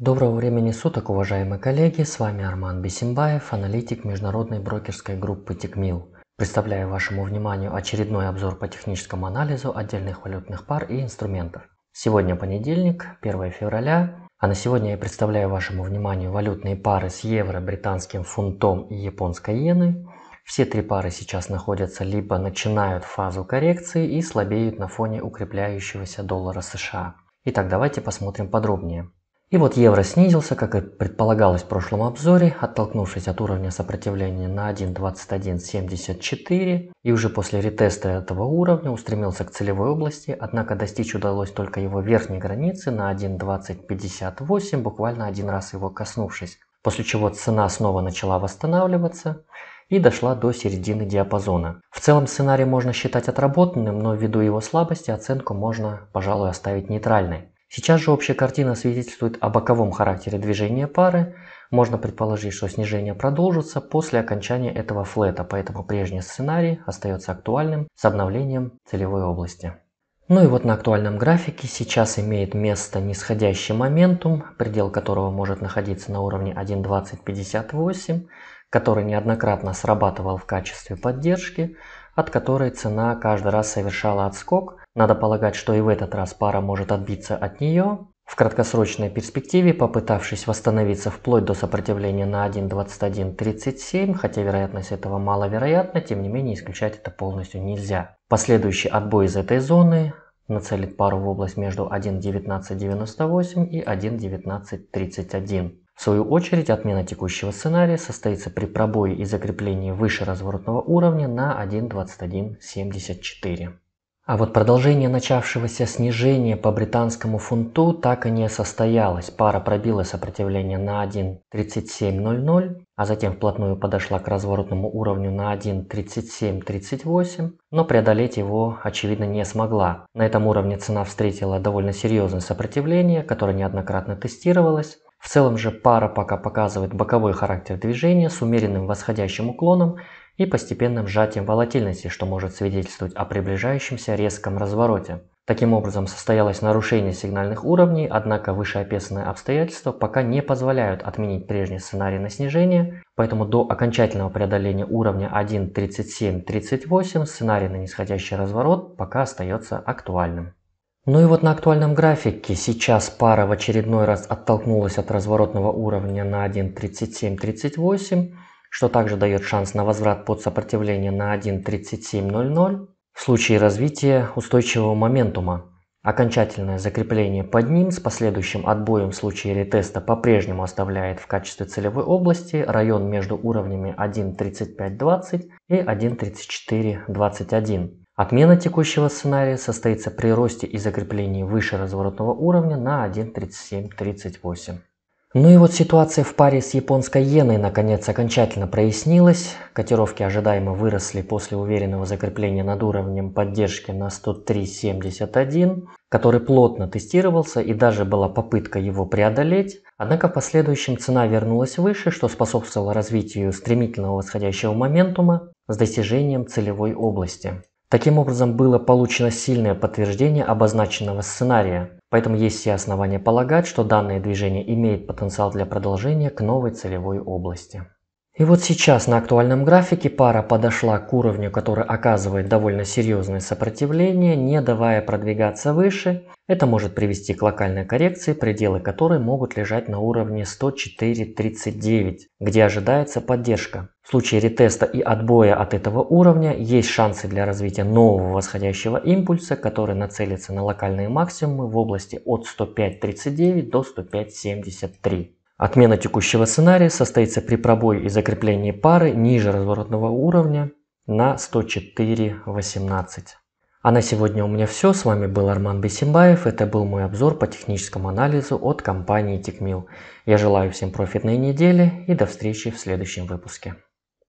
Доброго времени суток, уважаемые коллеги, с вами Арман Бесимбаев, аналитик международной брокерской группы Тикмил. Представляю вашему вниманию очередной обзор по техническому анализу отдельных валютных пар и инструментов. Сегодня понедельник, 1 февраля, а на сегодня я представляю вашему вниманию валютные пары с евро, британским фунтом и японской иеной. Все три пары сейчас находятся либо начинают фазу коррекции и слабеют на фоне укрепляющегося доллара США. Итак, давайте посмотрим подробнее. И вот евро снизился, как и предполагалось в прошлом обзоре, оттолкнувшись от уровня сопротивления на 1.2174 и уже после ретеста этого уровня устремился к целевой области, однако достичь удалось только его верхней границы на 1.2058, буквально один раз его коснувшись, после чего цена снова начала восстанавливаться и дошла до середины диапазона. В целом сценарий можно считать отработанным, но ввиду его слабости оценку можно, пожалуй, оставить нейтральной. Сейчас же общая картина свидетельствует о боковом характере движения пары. Можно предположить, что снижение продолжится после окончания этого флета, поэтому прежний сценарий остается актуальным с обновлением целевой области. Ну и вот на актуальном графике сейчас имеет место нисходящий моментум, предел которого может находиться на уровне 1.2058, который неоднократно срабатывал в качестве поддержки, от которой цена каждый раз совершала отскок. Надо полагать, что и в этот раз пара может отбиться от нее. В краткосрочной перспективе, попытавшись восстановиться вплоть до сопротивления на 1.2137, хотя вероятность этого маловероятна, тем не менее исключать это полностью нельзя. Последующий отбой из этой зоны нацелит пару в область между 1.1998 и 1.1931. В свою очередь, отмена текущего сценария состоится при пробое и закреплении выше разворотного уровня на 1.2174. А вот продолжение начавшегося снижения по британскому фунту так и не состоялось. Пара пробила сопротивление на 1.3700, а затем вплотную подошла к разворотному уровню на 1.3738, но преодолеть его, очевидно, не смогла. На этом уровне цена встретила довольно серьезное сопротивление, которое неоднократно тестировалось, в целом же пара пока показывает боковой характер движения с умеренным восходящим уклоном и постепенным сжатием волатильности, что может свидетельствовать о приближающемся резком развороте. Таким образом, состоялось нарушение сигнальных уровней, однако вышеописанные обстоятельства пока не позволяют отменить прежний сценарий на снижение, поэтому до окончательного преодоления уровня 1.37.38 сценарий на нисходящий разворот пока остается актуальным. Ну и вот на актуальном графике сейчас пара в очередной раз оттолкнулась от разворотного уровня на 1.3738, что также дает шанс на возврат под сопротивление на 1.3700 в случае развития устойчивого моментума. Окончательное закрепление под ним с последующим отбоем в случае ретеста по-прежнему оставляет в качестве целевой области район между уровнями 1.3520 и 1.3421. Отмена текущего сценария состоится при росте и закреплении выше разворотного уровня на 1.3738. Ну и вот ситуация в паре с японской иеной наконец окончательно прояснилась. Котировки ожидаемо выросли после уверенного закрепления над уровнем поддержки на 103.71, который плотно тестировался и даже была попытка его преодолеть. Однако в последующем цена вернулась выше, что способствовало развитию стремительного восходящего моментума с достижением целевой области. Таким образом, было получено сильное подтверждение обозначенного сценария, поэтому есть все основания полагать, что данное движение имеет потенциал для продолжения к новой целевой области. И вот сейчас на актуальном графике пара подошла к уровню, который оказывает довольно серьезное сопротивление, не давая продвигаться выше. Это может привести к локальной коррекции, пределы которой могут лежать на уровне 104.39, где ожидается поддержка. В случае ретеста и отбоя от этого уровня есть шансы для развития нового восходящего импульса, который нацелится на локальные максимумы в области от 105.39 до 105.73. Отмена текущего сценария состоится при пробое и закреплении пары ниже разворотного уровня на 104.18. А на сегодня у меня все. С вами был Арман Бесимбаев. Это был мой обзор по техническому анализу от компании TechMill. Я желаю всем профитной недели и до встречи в следующем выпуске.